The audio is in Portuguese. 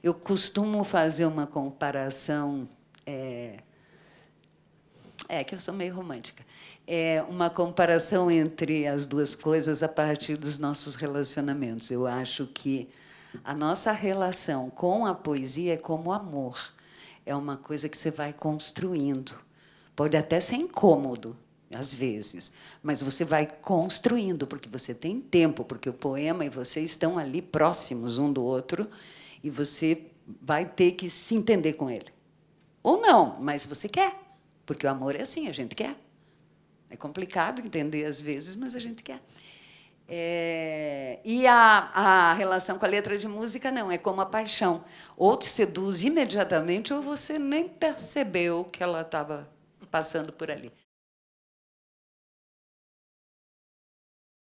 Eu costumo fazer uma comparação. É, é que eu sou meio romântica. É uma comparação entre as duas coisas a partir dos nossos relacionamentos. Eu acho que a nossa relação com a poesia é como amor. É uma coisa que você vai construindo. Pode até ser incômodo, às vezes, mas você vai construindo, porque você tem tempo, porque o poema e você estão ali próximos um do outro, e você vai ter que se entender com ele. Ou não, mas você quer, porque o amor é assim, a gente quer. É complicado entender às vezes, mas a gente quer. É... e a, a relação com a letra de música não, é como a paixão. Ou te seduz imediatamente, ou você nem percebeu que ela estava passando por ali.